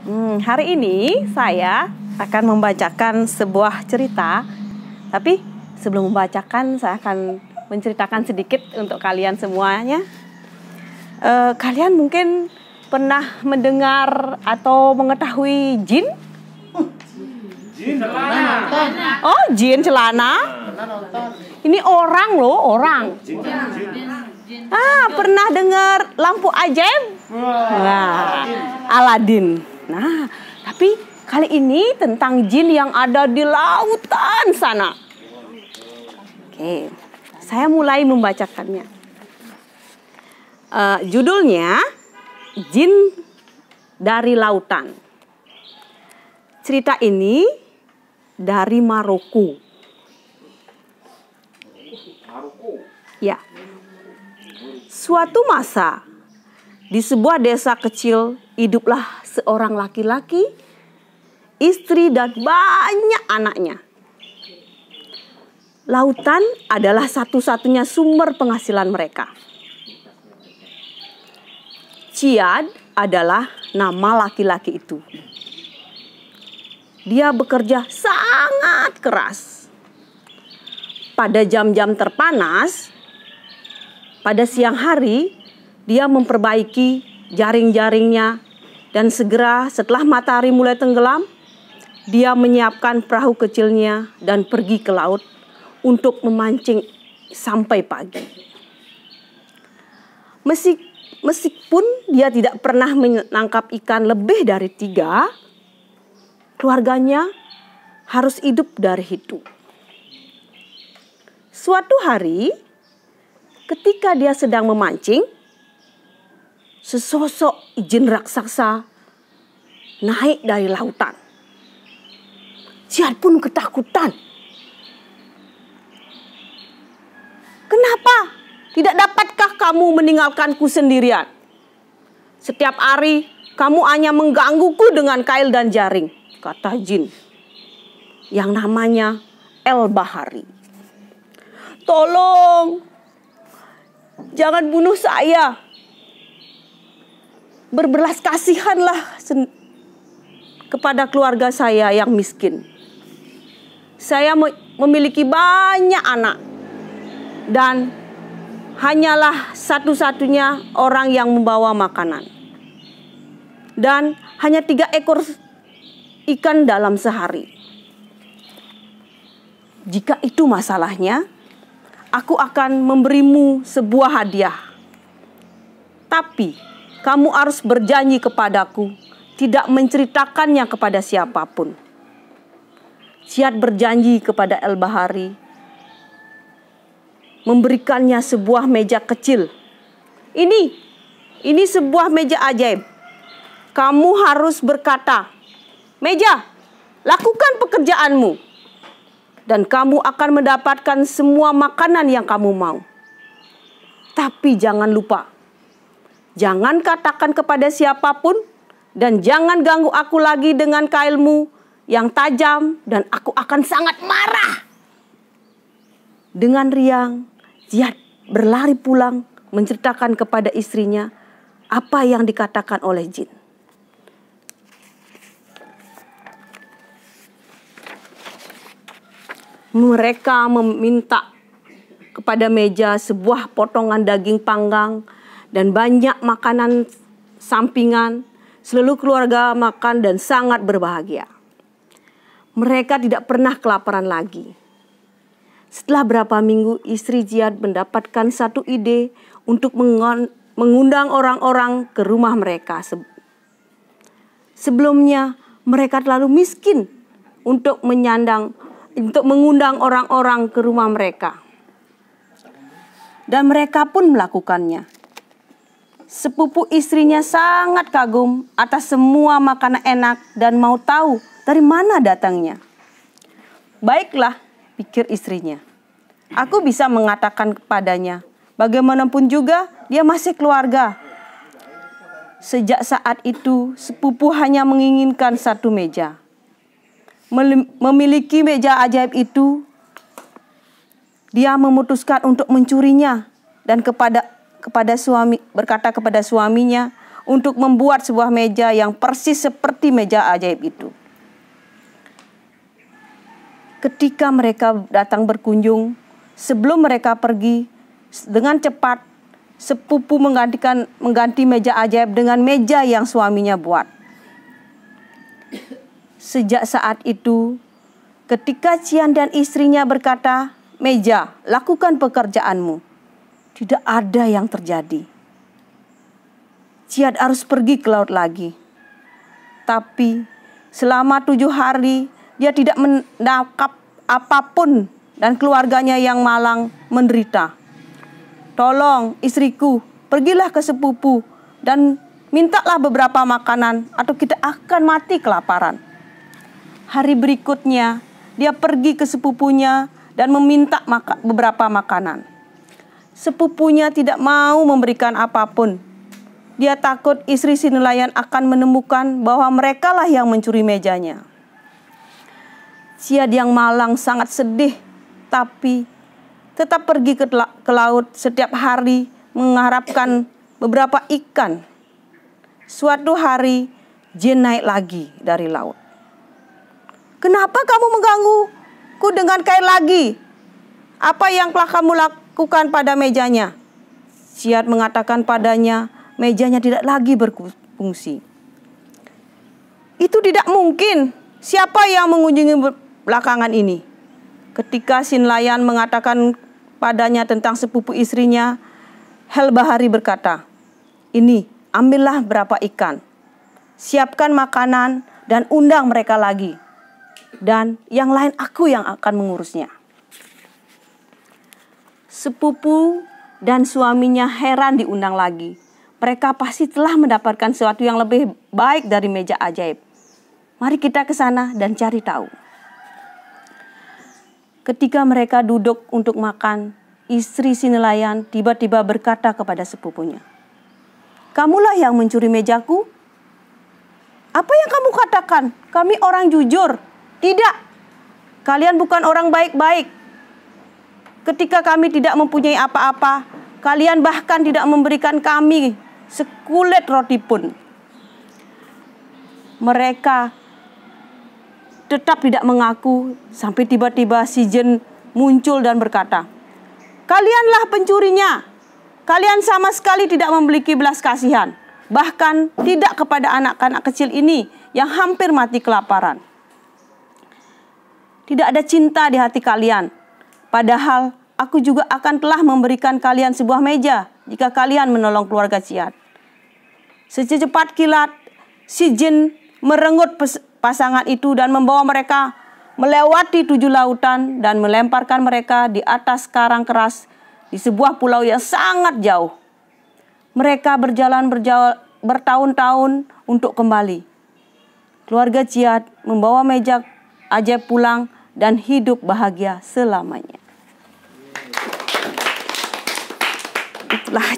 Hmm, hari ini saya akan membacakan sebuah cerita, tapi sebelum membacakan saya akan menceritakan sedikit untuk kalian semuanya. E, kalian mungkin pernah mendengar atau mengetahui jin? Jin celana. Oh, jin celana. Ini orang loh, orang. Ah, pernah dengar lampu ajaib? Nah, Aladin. Nah, tapi kali ini tentang jin yang ada di lautan sana. Oke, saya mulai membacakannya. Uh, judulnya Jin dari Lautan. Cerita ini dari Maroko. Ya. Suatu masa di sebuah desa kecil hiduplah seorang laki-laki, istri dan banyak anaknya. Lautan adalah satu-satunya sumber penghasilan mereka. Ciad adalah nama laki-laki itu. Dia bekerja sangat keras. Pada jam-jam terpanas, pada siang hari, dia memperbaiki jaring-jaringnya dan segera setelah matahari mulai tenggelam, dia menyiapkan perahu kecilnya dan pergi ke laut untuk memancing sampai pagi. Mesik, meskipun dia tidak pernah menangkap ikan lebih dari tiga, keluarganya harus hidup dari itu. Suatu hari, ketika dia sedang memancing, sesosok jin raksasa naik dari lautan. Sian pun ketakutan. Kenapa tidak dapatkah kamu meninggalkanku sendirian? Setiap hari kamu hanya menggangguku dengan kail dan jaring, kata jin. Yang namanya El Bahari. Tolong, jangan bunuh saya, berbelas kasihanlah kepada keluarga saya yang miskin. Saya memiliki banyak anak dan hanyalah satu-satunya orang yang membawa makanan. Dan hanya tiga ekor ikan dalam sehari. Jika itu masalahnya, aku akan memberimu sebuah hadiah. Tapi kamu harus berjanji kepadaku, tidak menceritakannya kepada siapapun. Siad berjanji kepada El Bahari, memberikannya sebuah meja kecil. Ini, ini sebuah meja ajaib. Kamu harus berkata, meja, lakukan pekerjaanmu. Dan kamu akan mendapatkan semua makanan yang kamu mau. Tapi jangan lupa, Jangan katakan kepada siapapun dan jangan ganggu aku lagi dengan kailmu yang tajam dan aku akan sangat marah. Dengan riang, Jihad berlari pulang menceritakan kepada istrinya apa yang dikatakan oleh jin. Mereka meminta kepada meja sebuah potongan daging panggang dan banyak makanan sampingan. Seluruh keluarga makan dan sangat berbahagia. Mereka tidak pernah kelaparan lagi. Setelah berapa minggu, istri Jihad mendapatkan satu ide untuk mengundang orang-orang ke rumah mereka. Sebelumnya, mereka terlalu miskin untuk menyandang untuk mengundang orang-orang ke rumah mereka. Dan mereka pun melakukannya sepupu istrinya sangat kagum atas semua makanan enak dan mau tahu dari mana datangnya. Baiklah, pikir istrinya. Aku bisa mengatakan kepadanya, bagaimanapun juga dia masih keluarga. Sejak saat itu, sepupu hanya menginginkan satu meja. Memiliki meja ajaib itu, dia memutuskan untuk mencurinya dan kepada kepada suami berkata kepada suaminya untuk membuat sebuah meja yang persis seperti meja ajaib itu. Ketika mereka datang berkunjung, sebelum mereka pergi dengan cepat sepupu menggantikan mengganti meja ajaib dengan meja yang suaminya buat. Sejak saat itu, ketika Cian dan istrinya berkata, "Meja, lakukan pekerjaanmu." Tidak ada yang terjadi. Ciat harus pergi ke laut lagi. Tapi selama tujuh hari dia tidak menangkap apapun dan keluarganya yang malang menderita. Tolong istriku, pergilah ke sepupu dan mintalah beberapa makanan atau kita akan mati kelaparan. Hari berikutnya dia pergi ke sepupunya dan meminta maka beberapa makanan. Sepupunya tidak mau memberikan apapun. Dia takut istri si nelayan akan menemukan bahwa merekalah yang mencuri mejanya. Siad yang malang sangat sedih, tapi tetap pergi ke, laut setiap hari mengharapkan beberapa ikan. Suatu hari, jin naik lagi dari laut. Kenapa kamu menggangguku dengan kain lagi? Apa yang telah kamu lakukan? lakukan pada mejanya? Siat mengatakan padanya, mejanya tidak lagi berfungsi. Itu tidak mungkin. Siapa yang mengunjungi belakangan ini? Ketika Sinlayan mengatakan padanya tentang sepupu istrinya, Hel Bahari berkata, "Ini, ambillah berapa ikan. Siapkan makanan dan undang mereka lagi. Dan yang lain aku yang akan mengurusnya." sepupu dan suaminya heran diundang lagi. Mereka pasti telah mendapatkan sesuatu yang lebih baik dari meja ajaib. Mari kita ke sana dan cari tahu. Ketika mereka duduk untuk makan, istri si nelayan tiba-tiba berkata kepada sepupunya, "Kamulah yang mencuri mejaku. Apa yang kamu katakan? Kami orang jujur. Tidak, kalian bukan orang baik-baik ketika kami tidak mempunyai apa-apa, kalian bahkan tidak memberikan kami sekulit roti pun. Mereka tetap tidak mengaku sampai tiba-tiba si Jen muncul dan berkata, "Kalianlah pencurinya. Kalian sama sekali tidak memiliki belas kasihan, bahkan tidak kepada anak-anak kecil ini yang hampir mati kelaparan." Tidak ada cinta di hati kalian, padahal aku juga akan telah memberikan kalian sebuah meja jika kalian menolong keluarga Ciat. Secepat kilat, si jin merenggut pasangan itu dan membawa mereka melewati tujuh lautan dan melemparkan mereka di atas karang keras di sebuah pulau yang sangat jauh. Mereka berjalan bertahun-tahun untuk kembali. Keluarga Ciat membawa meja ajaib pulang dan hidup bahagia selamanya. 圾。